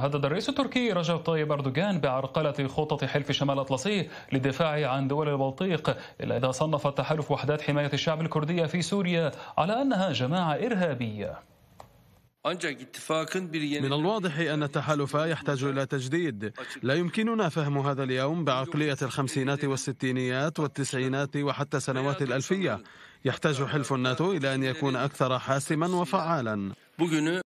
هدد الرئيس التركي رجب طيب أردوغان بعرقلة خطة حلف شمال الأطلسي للدفاع عن دول البلطيق إلا إذا صنف تحالف وحدات حماية الشعب الكردية في سوريا على أنها جماعة إرهابية من الواضح أن التحالف يحتاج إلى تجديد لا يمكننا فهم هذا اليوم بعقلية الخمسينات والستينيات والتسعينات وحتى سنوات الألفية يحتاج حلف الناتو إلى أن يكون أكثر حاسما وفعالا